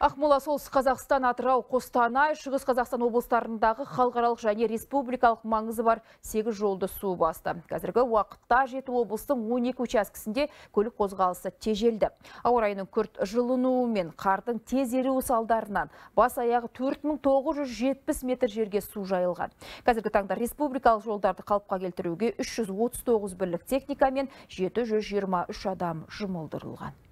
Ақмола солтүстік Қазақстан, Атырау, Қостанай, Шығыс Қазақстан облыстарындағы халықаралық және республикалық маңызы бар 8 жолды су басты. Қазіргі уақытта жеті облыстың 12 учаскесінде көлік қозғалысы тежелді. Ауа райының күрт жылынуы мен қардың тез еруі салдарынан бас аяғы 4970 метр жерге су жайылған. Қазіргі таңда республикалық жолдарды қалыпқа келтіруге 339 бірлік техника мен 723 адам жұмылдырылған.